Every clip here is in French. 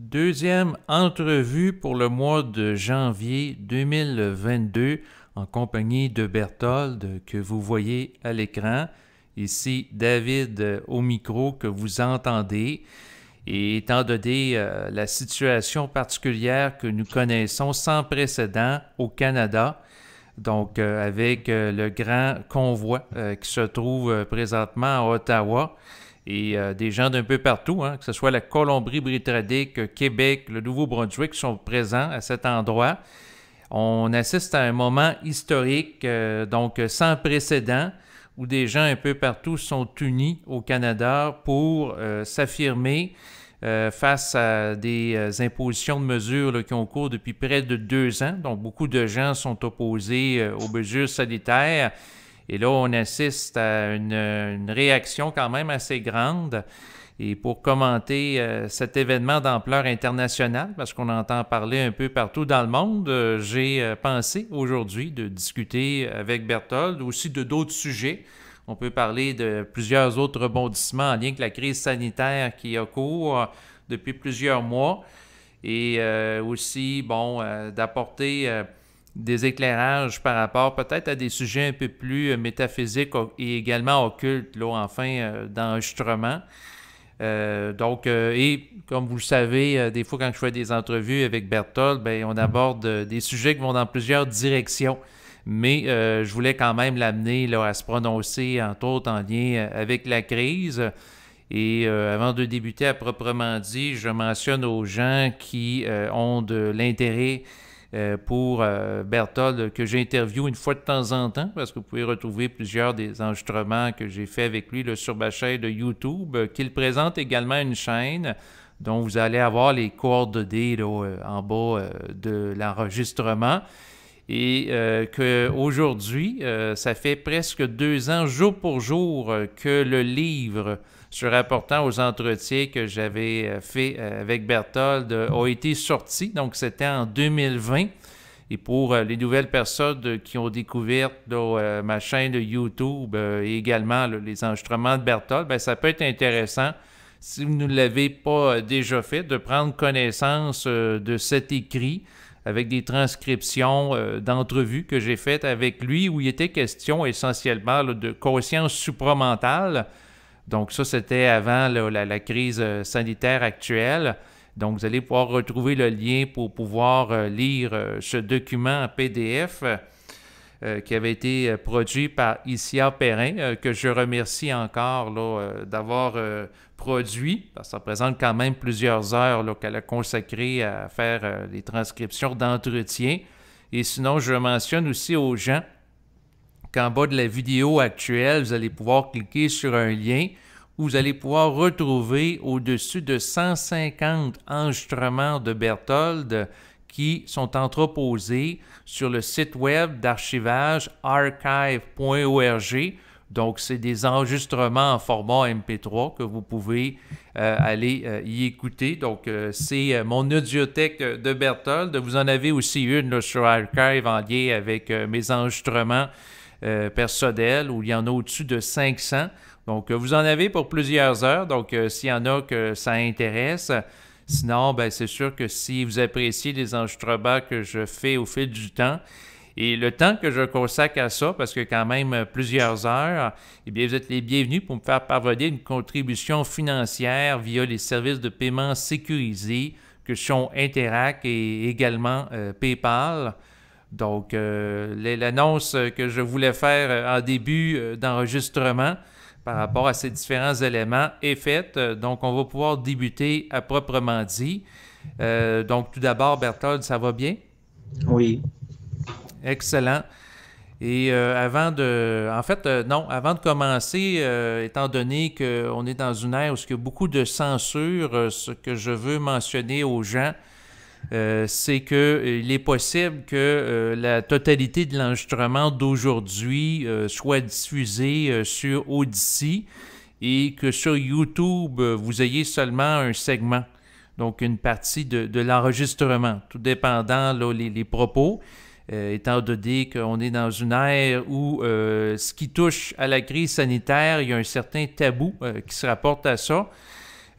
Deuxième entrevue pour le mois de janvier 2022 en compagnie de Berthold que vous voyez à l'écran. Ici David euh, au micro que vous entendez. Et étant donné euh, la situation particulière que nous connaissons sans précédent au Canada, donc euh, avec le grand convoi qui se trouve présentement à Ottawa, et euh, des gens d'un peu partout, hein, que ce soit la Colombie-Britannique, Québec, le Nouveau-Brunswick, sont présents à cet endroit. On assiste à un moment historique, euh, donc sans précédent, où des gens un peu partout sont unis au Canada pour euh, s'affirmer face à des impositions de mesures qui ont cours depuis près de deux ans. Donc beaucoup de gens sont opposés aux mesures sanitaires. Et là, on assiste à une, réaction quand même assez grande. Et pour commenter euh, cet événement d'ampleur internationale, parce qu'on entend parler un peu partout dans le monde, euh, j'ai euh, pensé aujourd'hui de discuter avec Berthold aussi de d'autres sujets. On peut parler de plusieurs autres rebondissements en lien avec la crise sanitaire qui a cours depuis plusieurs mois et aussi, bon, d'apporter des éclairages par rapport peut-être à des sujets un peu plus euh, métaphysiques et également occultes, là, enfin, euh, d'enregistrement. Euh, donc, et comme vous le savez, des fois quand je fais des entrevues avec Berthold, ben, on aborde des sujets qui vont dans plusieurs directions. Mais je voulais quand même l'amener là, à se prononcer, entre autres, en lien avec la crise. Et avant de débuter à proprement dit, je mentionne aux gens qui ont de l'intérêt euh, pour euh, Berthold que j'interviewe une fois de temps en temps, parce que vous pouvez retrouver plusieurs des enregistrements que j'ai fait avec lui le sur ma chaîne de YouTube, euh, qu'il présente également une chaîne dont vous allez avoir les coordonnées en bas de l'enregistrement. Et qu'aujourd'hui, ça fait presque deux ans, jour pour jour, que le livre sur rapportant aux entretiens que j'avais euh, fait euh, avec Berthold euh, ont été sortis. Donc, c'était en 2020. Et pour les nouvelles personnes qui ont découvert ma chaîne de YouTube et également les enregistrements de Berthold, ben, ça peut être intéressant si vous ne l'avez pas déjà fait, de prendre connaissance de cet écrit avec des transcriptions d'entrevues que j'ai faites avec lui où il était question essentiellement de conscience supramentale, donc ça, c'était avant la, crise euh, sanitaire actuelle. Donc vous allez pouvoir retrouver le lien pour pouvoir euh, lire euh, ce document en PDF qui avait été produit par Isia Perrin, que je remercie encore d'avoir produit, ça représente quand même plusieurs heures qu'elle a consacrées à faire les transcriptions d'entretien. Et sinon, je mentionne aussi aux gens en bas de la vidéo actuelle, vous allez pouvoir cliquer sur un lien où vous allez pouvoir retrouver au-dessus de 150 enregistrements de Berthold qui sont entreposés sur le site web d'archivage archive.org. Donc, c'est des enregistrements en format MP3 que vous pouvez euh, aller euh, y écouter. Donc, euh, c'est mon audiothèque de Berthold. Vous en avez aussi une sur Archive en lien avec mes enregistrements euh, personnel ou il y en a au-dessus de 500. Donc, euh, vous en avez pour plusieurs heures. Donc, euh, s'il y en a que ça intéresse, sinon, ben, c'est sûr que si vous appréciez les enregistrements que je fais au fil du temps, et le temps que je consacre à ça, parce que quand même plusieurs heures, eh bien, vous êtes les bienvenus pour me faire parvenir une contribution financière via les services de paiement sécurisés que sont Interac et également PayPal. Donc, euh, l'annonce que je voulais faire euh, en début euh, d'enregistrement par rapport à ces différents éléments est faite. Donc, on va pouvoir débuter à proprement dit. donc, tout d'abord, Berthold, ça va bien? Oui. Excellent. Et avant de. En fait, non, avant de commencer, étant donné qu'on est dans une ère où il y a beaucoup de censure, ce que je veux mentionner aux gens, euh, c'est qu'il euh, est possible que euh, la totalité de l'enregistrement d'aujourd'hui soit diffusée sur Odyssey et que sur YouTube, vous ayez seulement un segment, donc une partie de, l'enregistrement, tout dépendant là, les, propos. étant donné qu'on est dans une ère où ce qui touche à la crise sanitaire, il y a un certain tabou qui se rapporte à ça.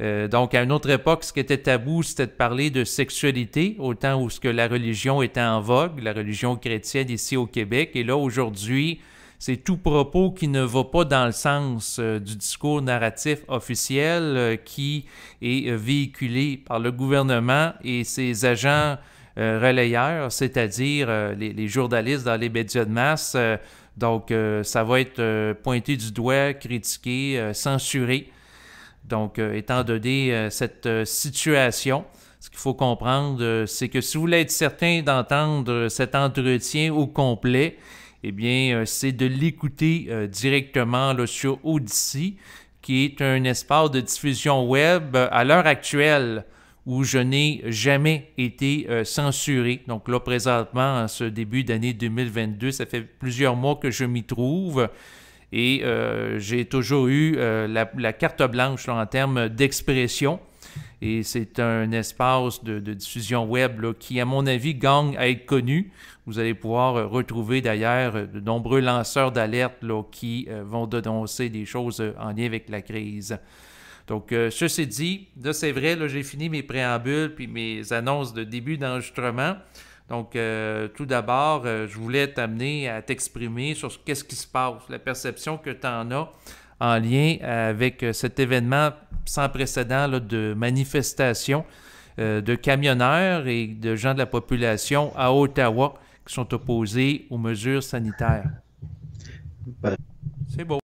Euh, donc, à une autre époque, ce qui était tabou, c'était de parler de sexualité, au temps où ce que la religion était en vogue, la religion chrétienne ici au Québec. Et là, aujourd'hui, c'est tout propos qui ne va pas dans le sens euh, du discours narratif officiel euh, qui est véhiculé par le gouvernement et ses agents relayeurs, c'est-à-dire les, les, journalistes dans les médias de masse. donc, ça va être pointé du doigt, critiqué, censuré. Donc, euh, étant donné euh, cette euh, situation, ce qu'il faut comprendre, c'est que si vous voulez être certain d'entendre cet entretien au complet, eh bien, c'est de l'écouter directement sur Odyssey, qui est un espace de diffusion web à l'heure actuelle où je n'ai jamais été censuré. Donc là, présentement, à ce début d'année 2022, ça fait plusieurs mois que je m'y trouve. Et euh, j'ai toujours eu euh, la, carte blanche en termes d'expression. Et c'est un espace de, diffusion web qui, à mon avis, gagne à être connu. Vous allez pouvoir euh, retrouver d'ailleurs de nombreux lanceurs d'alerte qui vont dénoncer des choses en lien avec la crise. Donc, ceci dit, là, c'est vrai, j'ai fini mes préambules puis mes annonces de début d'enregistrement. Donc, euh, tout d'abord, euh, je voulais t'amener à t'exprimer sur ce, qu'est-ce qui se passe, la perception que tu en as en lien avec euh, cet événement sans précédent de manifestation de camionneurs et de gens de la population à Ottawa qui sont opposés aux mesures sanitaires. Ben, C'est beau.